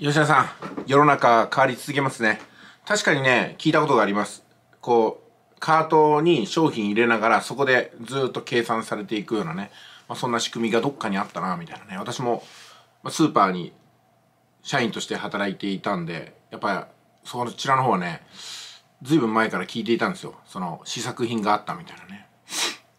吉田さん、世の中変わり続けますね。確かにね、聞いたことがあります。こう、カートに商品入れながら、そこでずっと計算されていくようなね、まあ、そんな仕組みがどっかにあったな、みたいなね。私も、まスーパーに社員として働いていたんで、やっぱり、そちらの方はね、ずいぶん前から聞いていたんですよ。その、試作品があったみたいなね。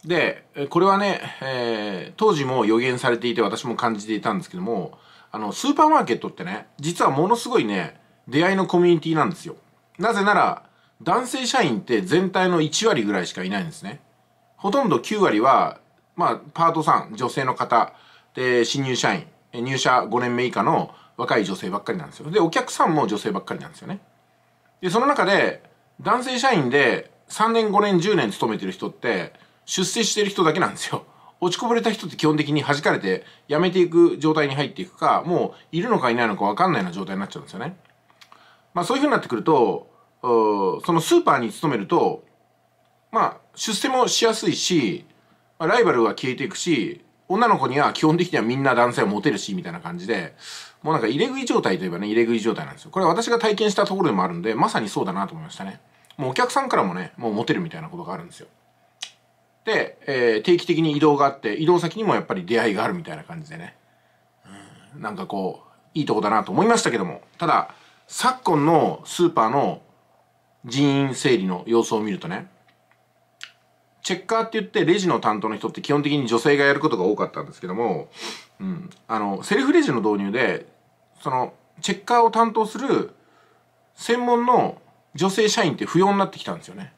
で、これはね、えー、当時も予言されていて私も感じていたんですけども、あの、スーパーマーケットってね、実はものすごいね、出会いのコミュニティなんですよ。なぜなら、男性社員って全体の1割ぐらいしかいないんですね。ほとんど9割は、まあ、パートさん、女性の方、で、新入社員、入社5年目以下の若い女性ばっかりなんですよ。で、お客さんも女性ばっかりなんですよね。で、その中で、男性社員で3年5年10年勤めてる人って、出世してる人だけなんですよ。落ちこぼれた人って基本的に弾かれて辞めていく状態に入っていくか、もういるのかいないのか分かんないような状態になっちゃうんですよね。まあそういうふうになってくると、そのスーパーに勤めると、まあ出世もしやすいし、まあ、ライバルは消えていくし、女の子には基本的にはみんな男性をモテるし、みたいな感じで、もうなんか入れ食い状態といえばね、入れ食い状態なんですよ。これは私が体験したところでもあるんで、まさにそうだなと思いましたね。もうお客さんからもね、もうモテるみたいなことがあるんですよ。で、えー、定期的に移動があって移動先にもやっぱり出会いがあるみたいな感じでね、うん、なんかこういいとこだなと思いましたけどもただ昨今のスーパーの人員整理の様子を見るとねチェッカーって言ってレジの担当の人って基本的に女性がやることが多かったんですけども、うん、あのセルフレジの導入でそのチェッカーを担当する専門の女性社員って不要になってきたんですよね。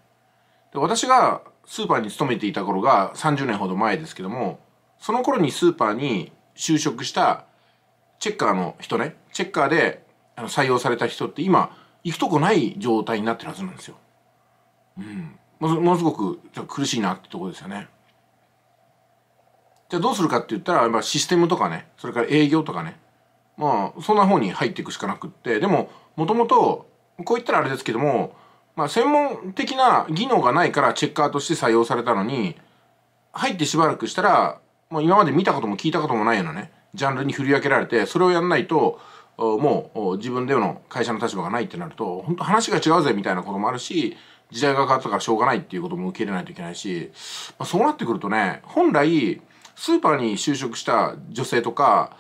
で私がスーパーに勤めていた頃が30年ほど前ですけどもその頃にスーパーに就職したチェッカーの人ねチェッカーで採用された人って今行くとこない状態になってるはずなんですよ。うん、ものすごく苦しいなってとこですよね。じゃあどうするかって言ったらやっぱシステムとかねそれから営業とかねまあそんな方に入っていくしかなくってでももともとこう言ったらあれですけどもまあ、専門的な技能がないからチェッカーとして採用されたのに、入ってしばらくしたら、もう今まで見たことも聞いたこともないようなね、ジャンルに振り分けられて、それをやんないと、もう自分での会社の立場がないってなると、本当話が違うぜみたいなこともあるし、時代が変わったからしょうがないっていうことも受け入れないといけないし、まあ、そうなってくるとね、本来、スーパーに就職した女性とか、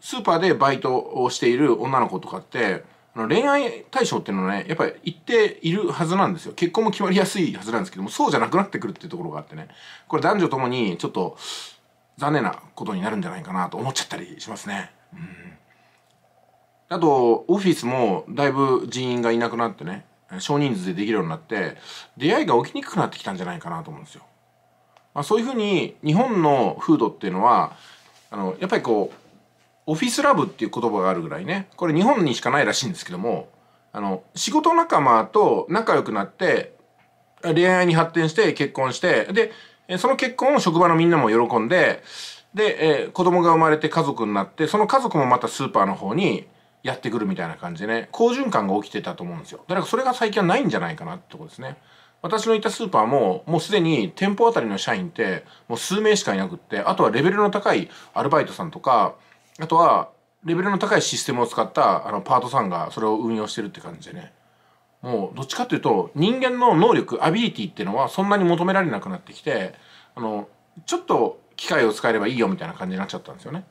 スーパーでバイトをしている女の子とかって、の恋愛対象っていうのはねやっぱり言っているはずなんですよ結婚も決まりやすいはずなんですけどもそうじゃなくなってくるっていうところがあってねこれ男女ともにちょっと残念なことになるんじゃないかなと思っちゃったりしますね。うんあと、オフィスもだいぶ人員がいなくなってね、少人数でできるようになって、出会いが起きにくくなってきたんじゃないかなと思うんですよ。まあ、そういうふうに、日本の風土っていうのは、あの、やっぱりこう、オフィスラブっていう言葉があるぐらいね、これ日本にしかないらしいんですけども、あの、仕事仲間と仲良くなって、恋愛に発展して結婚して、で、その結婚を職場のみんなも喜んで、で、えー、子供が生まれて家族になって、その家族もまたスーパーの方にやってくるみたいな感じでね、好循環が起きてたと思うんですよ。だからそれが最近はないんじゃないかなってとこですね。私のいたスーパーも、もうすでに店舗あたりの社員って、もう数名しかいなくって、あとはレベルの高いアルバイトさんとか、あとはレベルの高いシステムを使ったあのパートさんがそれを運用してるって感じでねもうどっちかっていうと人間の能力アビリティっていうのはそんなに求められなくなってきてあのちょっと機械を使えればいいよみたいな感じになっちゃったんですよね。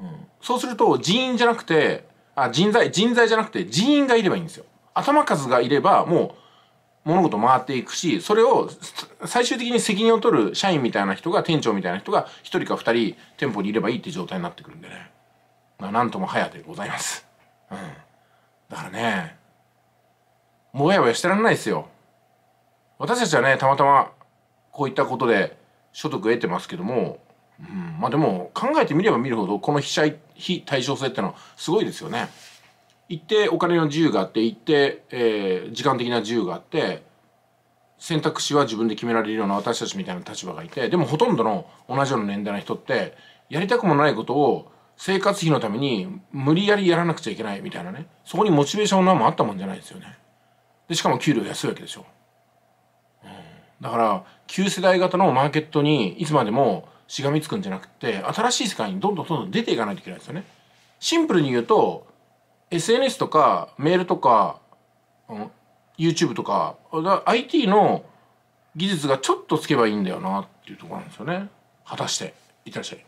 うん、そうすると人員じゃなくてあ人材人材じゃなくて人員がいればいいんですよ。頭数がいればもう物事回っていくし、それを最終的に責任を取る社員みたいな人が、店長みたいな人が1人か2人店舗にいればいいって状態になってくるんでね。まあ、なんとも早でございます。うん。だからね、もやもやしてらんないですよ。私たちはね、たまたまこういったことで所得得てますけども、うん、まあでも考えてみれば見るほど、この被災非対称性ってのはすごいですよね。行ってお金の自由があって行って、えー、時間的な自由があって選択肢は自分で決められるような私たちみたいな立場がいてでもほとんどの同じような年代の人ってやりたくもないことを生活費のために無理やりやらなくちゃいけないみたいなねそこにモチベーションなんもあったもんじゃないですよね。でしかも給料安いわけでしょ。うん、だから旧世代型のマーケットにいつまでもしがみつくんじゃなくて新しい世界にどんどんどんどん出ていかないといけないですよね。シンプルに言うと SNS とかメールとか、うん、YouTube とかか IT の技術がちょっとつけばいいんだよなっていうところなんですよね果たしていってらっしゃい